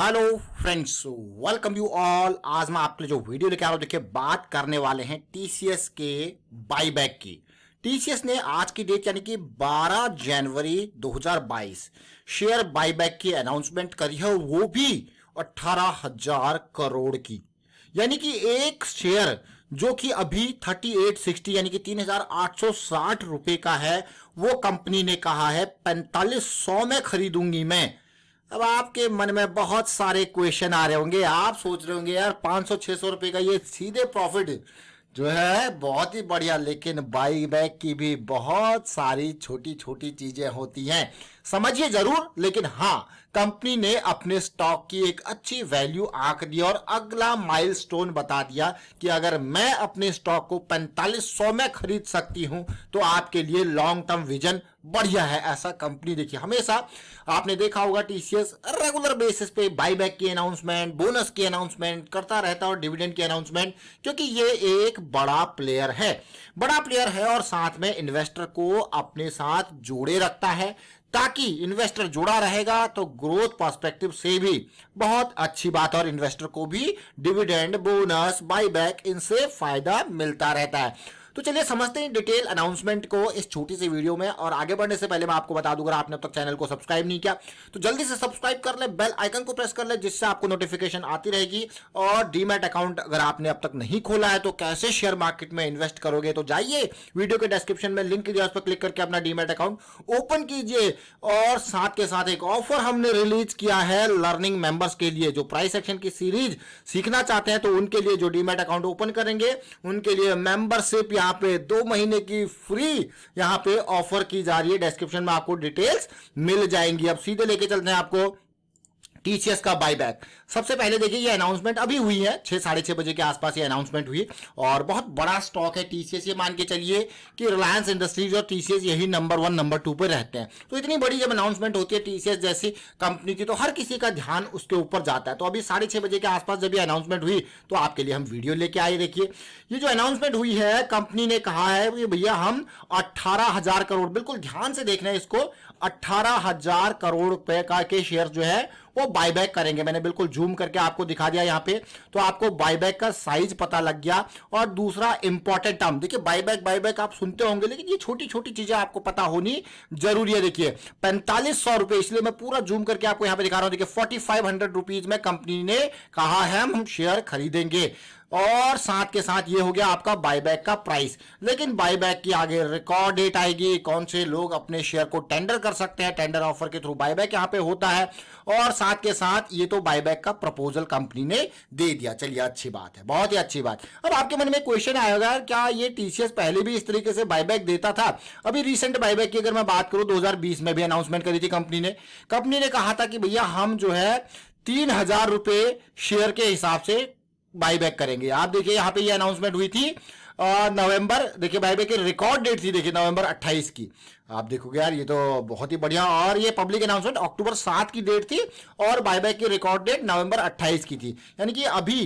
hello friends welcome you all आज मैं आपके लिए जो वीडियो लेके आ रहा हूँ देखिए बात करने वाले हैं टीसीएस के बाईबैक की टीसीएस ने आज की डेट यानी कि 12 जनवरी 2022 शेयर बाईबैक की अनाउंसमेंट करी है वो भी अट्ठारह हजार करोड़ की यानी कि एक शेयर जो कि अभी 3860 यानी कि 3860 रुपए का है वो कंपनी ने कहा है पैंतालीस में खरीदूंगी मैं अब आपके मन में बहुत सारे क्वेश्चन आ रहे होंगे आप सोच रहे होंगे यार 500-600 रुपए का ये सीधे प्रॉफिट जो है बहुत ही बढ़िया लेकिन बाई बैक की भी बहुत सारी छोटी छोटी चीजें होती हैं समझिए जरूर लेकिन हाँ कंपनी ने अपने स्टॉक की एक अच्छी वैल्यू आंक दी और अगला माइलस्टोन बता दिया कि अगर मैं अपने स्टॉक को पैंतालीस सौ में खरीद सकती हूं तो आपके लिए लॉन्ग टर्म विजन बढ़िया है ऐसा कंपनी देखिए हमेशा आपने देखा होगा टीसीएस रेगुलर बेसिस पे बाईबैक की अनाउंसमेंट बोनस की अनाउंसमेंट करता रहता है और डिविडेंड की अनाउंसमेंट क्योंकि ये एक बड़ा प्लेयर है बड़ा प्लेयर है और साथ में इन्वेस्टर को अपने साथ जोड़े रखता है ताकि इन्वेस्टर जुड़ा रहेगा तो ग्रोथ पर्सपेक्टिव से भी बहुत अच्छी बात है और इन्वेस्टर को भी डिविडेंड बोनस बाईबैक इनसे फायदा मिलता रहता है तो चलिए समझते हैं डिटेल अनाउंसमेंट को इस छोटी सी वीडियो में और आगे बढ़ने से पहले मैं आपको बता दूंगा आपने अब तक चैनल को सब्सक्राइब नहीं किया तो जल्दी से सब्सक्राइब कर ले बेल आइकन को प्रेस कर ले जिससे आपको नोटिफिकेशन आती रहेगी और डीमेट अकाउंट अगर आपने अब तक नहीं खोला है तो कैसे शेयर मार्केट में इन्वेस्ट करोगे तो जाइए वीडियो के डिस्क्रिप्शन में लिंक दिया उस पर क्लिक करके अपना डीमेट अकाउंट ओपन कीजिए और साथ के साथ एक ऑफर हमने रिलीज किया है लर्निंग मेंबर्स के लिए जो प्राइस एक्शन की सीरीज सीखना चाहते हैं तो उनके लिए जो डीमेट अकाउंट ओपन करेंगे उनके लिए मेंबरशिप या यहाँ पे दो महीने की फ्री यहाँ पे ऑफर की जा रही है डिस्क्रिप्शन में आपको डिटेल्स मिल जाएंगी अब सीधे लेके चलते हैं आपको टीसीएस का बाईबैक सबसे पहले देखिए ये अनाउंसमेंट अभी हुई है छह साढ़े छह बजे के आसपास ये अनाउंसमेंट हुई और बहुत बड़ा स्टॉक है टीसीएस ये मान के चलिए कि रिलायंस इंडस्ट्रीज और टीसीएस यही नंबर वन नंबर टू पर रहते हैं तो इतनी बड़ी जब अनाउंसमेंट होती है टीसीएस जैसी कंपनी की तो हर किसी का ध्यान उसके ऊपर जाता है तो अभी साढ़े बजे के आसपास जब यह अनाउंसमेंट हुई तो आपके लिए हम वीडियो लेके आए देखिए ये जो अनाउंसमेंट हुई है कंपनी ने कहा है कि भैया हम अट्ठारह करोड़ बिल्कुल ध्यान से देखना है इसको अट्ठारह करोड़ रुपए का के शेयर जो है वो बायबैक करेंगे मैंने बिल्कुल जूम करके आपको दिखा दिया यहाँ पे तो आपको बायबैक का साइज पता लग गया और दूसरा इंपॉर्टेंट टर्म देखिए बायबैक बायबैक आप सुनते होंगे लेकिन ये छोटी छोटी चीजें आपको पता होनी जरूरी है देखिए पैंतालीस सौ रुपए इसलिए मैं पूरा जूम करके आपको यहाँ पे दिखा रहा हूँ देखिए फोर्टी फाइव में कंपनी ने कहा है हम शेयर खरीदेंगे और साथ के साथ ये हो गया आपका बायबैक का प्राइस लेकिन बायबैक की आगे रिकॉर्ड डेट आएगी कौन से लोग अपने शेयर को टेंडर कर सकते हैं टेंडर ऑफर के थ्रू बायबैक यहां पे होता है और साथ के साथ ये तो बायबैक का प्रपोजल कंपनी ने दे दिया चलिए अच्छी बात है बहुत ही अच्छी बात अब आपके मन में क्वेश्चन आएगा क्या ये टीसीएस पहले भी इस तरीके से बायबैक देता था अभी रिसेंट बायबैक की अगर मैं बात करूं दो में भी अनाउंसमेंट करी थी कंपनी ने कंपनी ने कहा था कि भैया हम जो है तीन हजार रुपए शेयर के हिसाब से बाईबैक करेंगे आप देखिए यहाँ पे ये अनाउंसमेंट हुई थी नवंबर देखिए बाईबैक की रिकॉर्ड डेट थी देखिए नवंबर 28 की आप देखोगे यार ये तो बहुत ही बढ़िया और ये पब्लिक अनाउंसमेंट अक्टूबर 7 की डेट थी और बाईबैक की रिकॉर्ड डेट नवंबर 28 की थी यानी कि अभी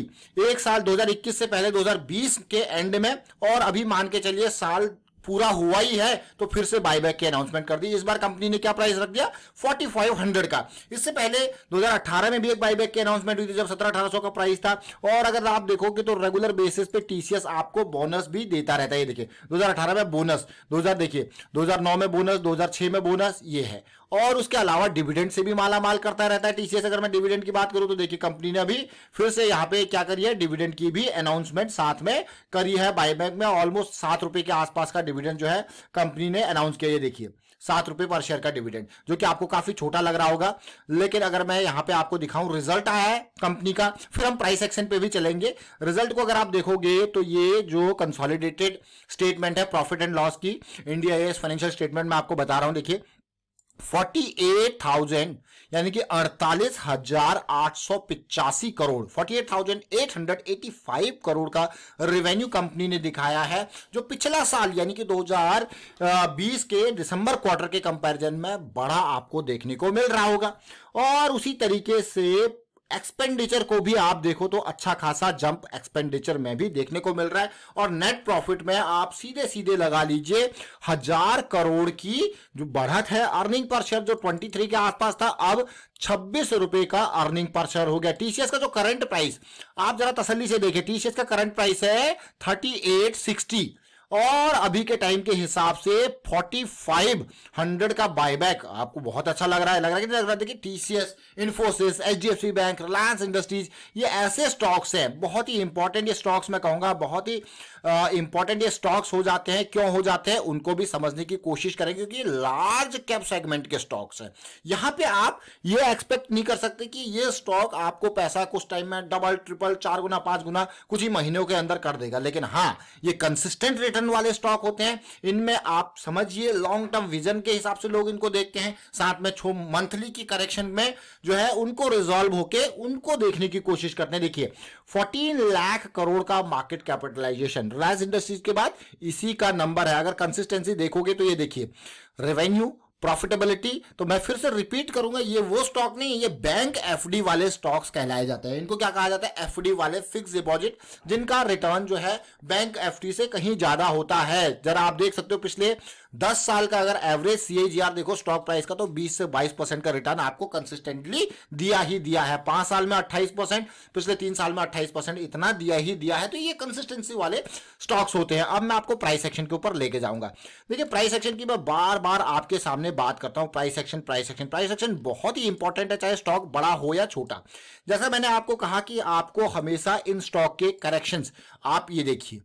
एक साल 2021 से पहले 2020 के एंड में और अभी मान के चलिए साल पूरा हुआ ही है तो फिर से बायबैक की अनाउंसमेंट कर दी इस बार कंपनी ने क्या प्राइस रख दिया 4500 का इससे पहले 2018 में भी एक बायबैक की अनाउंसमेंट हुई थी जब 17-1800 का प्राइस था और अगर आप देखोगे तो रेगुलर बेसिस पे टीसीएस आपको बोनस भी देता रहता है ये देखिए 2018 में बोनस 2000 देखिए 2009 में बोनस 2006 में बोनस ये है और उसके अलावा डिविडेंड से भी माला माल करता रहता है टीसीएस अगर मैं डिविडेंड की बात करूं तो देखिए कंपनी ने अभी फिर से यहाँ पे क्या करी है डिविडेंड की भी अनाउंसमेंट साथ में करी है बाईबैक में ऑलमोस्ट सात रुपए के आसपास का डिविडेंड जो है कंपनी ने अनाउंस किया ये देखिए सात रुपए पर शेयर का डिविडेंड जो कि आपको काफी छोटा लग रहा होगा लेकिन अगर मैं यहां पे आपको दिखाऊं रिजल्ट आया है कंपनी का फिर हम प्राइस एक्शन पे भी चलेंगे रिजल्ट को अगर आप देखोगे तो ये जो कंसोलिडेटेड स्टेटमेंट है प्रॉफिट एंड लॉस की इंडिया फाइनेंशियल स्टेटमेंट मैं आपको बता रहा हूं देखिए फोर्टी एट थाउजेंड यानी कि अड़तालीस हजार आठ सौ पिचासी crore forty eight thousand eight hundred eighty five crore का रेवेन्यू कंपनी ने दिखाया है जो पिछला साल यानी कि 2020 के दिसंबर क्वार्टर के कंपैरिजन में बड़ा आपको देखने को मिल रहा होगा और उसी तरीके से एक्सपेंडिचर को भी आप देखो तो अच्छा खासा जंप एक्सपेंडिचर में भी देखने को मिल रहा है और नेट प्रॉफिट में आप सीधे सीधे लगा लीजिए हजार करोड़ की जो बढ़त है अर्निंग पर शेयर जो 23 के आसपास था अब छब्बीस रुपए का अर्निंग पर शेयर हो गया टीसीएस का जो करंट प्राइस आप जरा तसली से देखिए टीसीएस का करंट प्राइस है थर्टी एट सिक्सटी और अभी के टाइम के हिसाब से 4500 का बायबैक आपको बहुत अच्छा लग रहा है लग रहा है कि लग रहा है कि TCS Infosys H bank Reliance industries ये ऐसे स्टॉक्स हैं बहुत ही इंपॉर्टेंट ये स्टॉक्स मैं कहूंगा बहुत ही इंपॉर्टेंट ये स्टॉक्स हो जाते हैं क्यों हो जाते हैं उनको भी समझने की कोशिश करें क्योंकि लार्ज कैप सेगमेंट के स्टॉक्स हैं यहां पे आप ये एक्सपेक्ट नहीं कर सकते कि ये स्टॉक आपको पैसा कुछ टाइम में डबल ट्रिपल चार गुना पांच गुना कुछ ही महीनों के अंदर कर देगा लेकिन हाँ ये कंसिस्टेंट रिटर्न विजन वाले स्टॉक होते हैं इनमें आप समझिए लॉन्ग टर्म विजन के हिसाब से लोग इनको देखते हैं साथ में छो मंथली की करेक्शन में जो है उनको रिजॉल्व होके उनको देखने की कोशिश करते हैं देखिए 14 लाख करोड़ का मार्केट कैपिटलाइजेशन रिलायंस इंडस्ट्रीज के बाद इसी का नंबर है अगर कंसिस्टेंसी देखोगे तो ये देखिए रेवेन्यू प्रॉफिटेबिलिटी तो मैं फिर से रिपीट करूंगा ये वो स्टॉक नहीं ये बैंक एफडी वाले स्टॉक्स कहलाए जाते हैं इनको क्या कहा जाता है एफडी वाले फिक्स डिपॉजिट जिनका रिटर्न जो है बैंक एफडी से कहीं ज्यादा होता है जरा आप देख सकते हो पिछले दस साल का अगर एवरेज सीएजीआर देखो स्टॉक प्राइस का तो बीस से बाईस परसेंट का रिटर्न आपको कंसिस्टेंटली दिया ही दिया है पांच साल में अट्ठाईस परसेंट पिछले तीन साल में अट्ठाईस परसेंट इतना दिया ही दिया है तो ये कंसिस्टेंसी वाले स्टॉक्स होते हैं अब मैं आपको प्राइस एक्शन के ऊपर लेके जाऊंगा देखिए प्राइस एक्शन की मैं बार बार आपके सामने बात करता हूँ price action price action price action बहुत ही इंपॉर्टेंट है चाहे स्टॉक बड़ा हो या छोटा जैसा मैंने आपको कहा कि आपको हमेशा इन स्टॉक के करेक्शन आप ये देखिए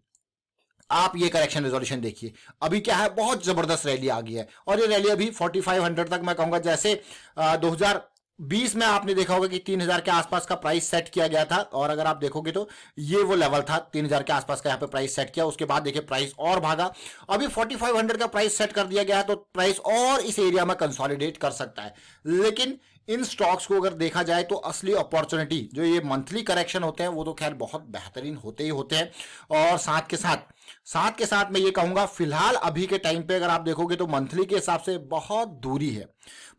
आप ये करेक्शन रेजोल्यूशन देखिए अभी क्या है बहुत जबरदस्त रैली आ गई है और ये रैली अभी 4500 तक मैं कहूंगा जैसे आ, 2020 में आपने देखा होगा कि 3000 के आसपास का प्राइस सेट किया गया था और अगर आप देखोगे तो ये वो लेवल था 3000 के आसपास का यहाँ पे प्राइस सेट किया उसके बाद देखिए प्राइस और भागा अभी 4500 का प्राइस सेट कर दिया गया है तो प्राइस और इस एरिया में कंसोलिडेट कर सकता है लेकिन इन स्टॉक्स को अगर देखा जाए तो असली अपॉर्चुनिटी जो ये मंथली करेक्शन होते हैं वो तो खैर बहुत बेहतरीन होते ही होते हैं और साथ के साथ साथ के साथ मैं ये कहूंगा फिलहाल अभी के टाइम पे अगर आप देखोगे तो मंथली के हिसाब से बहुत दूरी है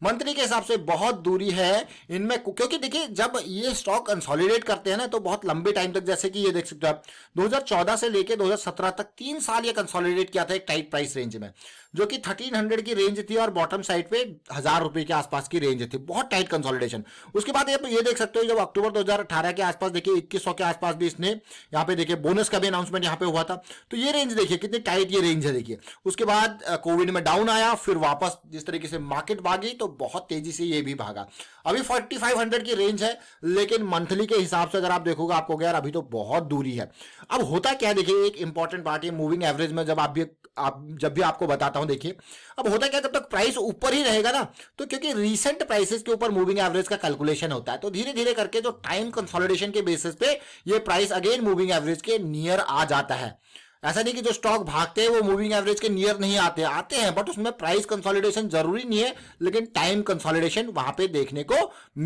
मंथली के हिसाब से बहुत दूरी है इनमें क्योंकि देखिए जब ये स्टॉक कंसोलिडेट करते हैं ना तो बहुत लंबे टाइम तक जैसे कि ये देख सकते हो आप 2014 से लेके 2017 तक तीन साल ये कंसोलिडेट किया था एक टाइट प्राइस रेंज में जो कि थर्टीन की रेंज थी और बॉटम साइड पे हजार के आसपास की रेंज थी बहुत टाइट कंसोलिडेशन उसके बाद आप ये देख सकते हो जब अक्टूबर 2018 के आसपास देखिए 2100 के आसपास भी इसने यहाँ पे देखिए बोनस का भी अनाउंसमेंट यहाँ पे हुआ था तो ये रेंज देखिए कितनी टाइट ये रेंज है देखिए उसके बाद कोविड में डाउन आया फिर वापस जिस तरीके से मार्केट भागी तो बहुत तेजी से ये भी भागा अभी 4500 की रेंज है लेकिन मंथली के हिसाब से अगर आप देखोगे आपको यार अभी तो बहुत दूरी है अब होता क्या देखिए एक इंपॉर्टेंट पार्टी मूविंग एवरेज में जब आप भी आप जब भी आपको बताता हूं देखिए अब होता क्या जब तक प्राइस ऊपर ही रहेगा ना तो क्योंकि रीसेंट प्राइसेस के ऊपर मूविंग एवरेज का कैलकुलेशन होता है तो धीरे धीरे करके जो टाइम कंसोलिडेशन के बेसिस पे ये प्राइस अगेन मूविंग एवरेज के नियर आ जाता है ऐसा नहीं कि जो स्टॉक भागते हैं वो मूविंग एवरेज के नियर नहीं आते आते हैं बट उसमें प्राइस कंसोलिडेशन जरूरी नहीं है लेकिन टाइम कंसोलिडेशन वहां पे देखने को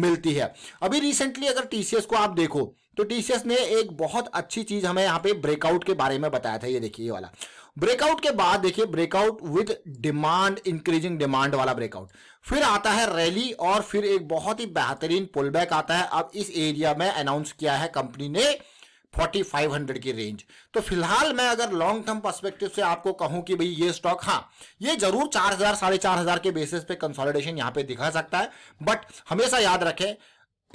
मिलती है अभी रिसेंटली अगर टीसीएस को आप देखो तो टीसीएस ने एक बहुत अच्छी चीज हमें यहाँ पे ब्रेकआउट के बारे में बताया था ये देखिए ये वाला ब्रेकआउट के बाद देखिए breakout with demand increasing demand वाला ब्रेकआउट फिर आता है रैली और फिर एक बहुत ही बेहतरीन पुल आता है अब इस एरिया में अनाउंस किया है कंपनी ने 4500 की रेंज तो फिलहाल मैं अगर लॉन्ग टर्म पर्सपेक्टिव से आपको कहूं कि भाई ये स्टॉक हाँ ये जरूर चार हजार साढ़े चार हजार के बेसिस पे कंसोलिडेशन यहां पे दिखा सकता है बट हमेशा याद रखें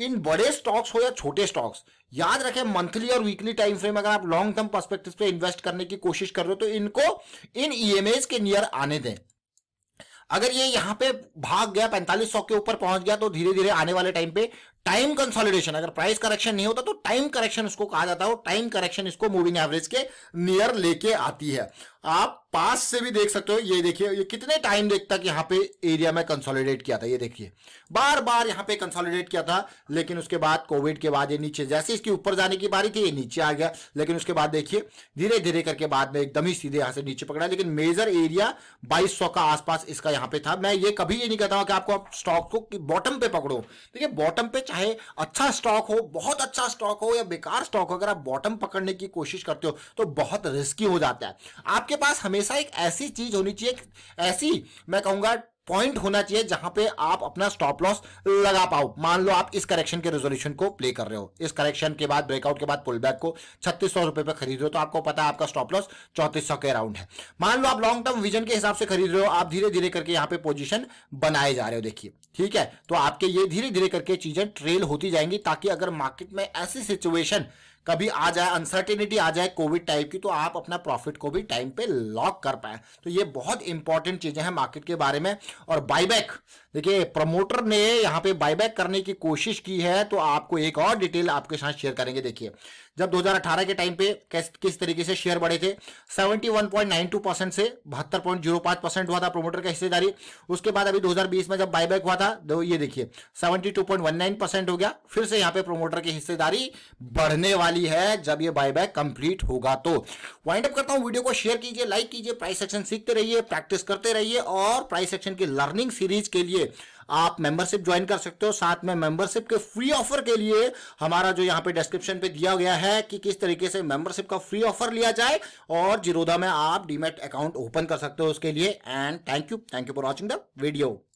इन बड़े स्टॉक्स हो या छोटे स्टॉक्स याद रखें मंथली और वीकली टाइम फ्रेम अगर आप लॉन्ग टर्म परस्पेक्टिव पे इन्वेस्ट करने की कोशिश कर रहे हो तो इनको इन ईएमएस e के नियर आने दें अगर ये यहां पे भाग गया पैंतालीस सौ के ऊपर पहुंच गया तो धीरे धीरे आने वाले टाइम पे टाइम कंसोलिडेशन अगर प्राइस करेक्शन नहीं होता तो टाइम करेक्शन उसको कहा जाता है और टाइम करेक्शन इसको मूविंग एवरेज के नियर लेके आती है आप पास से भी देख सकते हो ये देखिए ये कितने टाइम देख तक यहाँ पे एरिया में कंसोलिडेट किया था ये देखिए बार बार यहाँ पे कंसोलिडेट किया था लेकिन उसके बाद कोविड के बाद ये नीचे जैसे इसके ऊपर जाने की बारी थी ये नीचे आ गया लेकिन उसके बाद देखिए धीरे धीरे करके बाद में एकदम ही सीधे यहाँ से नीचे पकड़ा लेकिन मेजर एरिया बाईस का आसपास इसका यहाँ पे था मैं ये कभी ये नहीं कहता हूँ कि आपको आप स्टॉक को बॉटम पे पकड़ो देखिए बॉटम पे चाहे अच्छा स्टॉक हो बहुत अच्छा स्टॉक हो या बेकार स्टॉक हो अगर आप बॉटम पकड़ने की कोशिश करते हो तो बहुत रिस्की हो जाता है आपके पास हमेशा एक ऐसी चीज होनी चाहिए ऐसी मैं कहूंगा पॉइंट होना चाहिए जहां पे आप अपना स्टॉप लॉस लगा पाओ मान लो आप इस करेक्शन के रेजोल्यूशन को प्ले कर रहे हो इस करेक्शन के बाद ब्रेकआउट के बाद पुल बैक को छत्तीस सौ रुपए पर खरीद रहे हो तो आपको पता है आपका स्टॉप लॉस चौतीस सौ के अराउंड है मान लो आप लॉन्ग टर्म विजन के हिसाब से खरीद रहे हो आप धीरे धीरे करके यहाँ पे पोजिशन बनाए जा रहे हो देखिए ठीक है तो आपके ये धीरे धीरे करके चीजें ट्रेल होती जाएंगी ताकि अगर मार्केट में ऐसी सिचुएशन कभी आ जाए अनसर्टेनिटी आ जाए कोविड टाइप की तो आप अपना प्रॉफिट को भी टाइम पे लॉक कर पाए तो ये बहुत इंपॉर्टेंट चीजें हैं मार्केट के बारे में और बाईबैक देखिए प्रमोटर ने यहाँ पे बायबैक करने की कोशिश की है तो आपको एक और डिटेल आपके साथ शेयर करेंगे देखिए जब 2018 के टाइम पे किस किस तरीके से शेयर बढ़े थे 71.92 परसेंट से बहत्तर परसेंट हुआ था प्रोमोटर का हिस्सेदारी उसके बाद अभी 2020 में जब बायबैक हुआ था तो ये देखिए 72.19 परसेंट हो गया फिर से यहाँ पे प्रोमोटर की हिस्सेदारी बढ़ने वाली है जब ये बायबैक कंप्लीट होगा तो वाइंड अप करता हूँ वीडियो को शेयर कीजिए लाइक कीजिए प्राइस सेक्शन सीखते रहिए प्रैक्टिस करते रहिए और प्राइस सेक्शन की लर्निंग सीरीज के लिए आप मेंबरशिप ज्वाइन कर सकते हो साथ में मेंबरशिप के फ्री ऑफर के लिए हमारा जो यहाँ पे डिस्क्रिप्शन पे दिया गया है कि किस तरीके से मेंबरशिप का फ्री ऑफर लिया जाए और जीरोधा में आप डीमेट अकाउंट ओपन कर सकते हो उसके लिए and thank you thank you for watching the video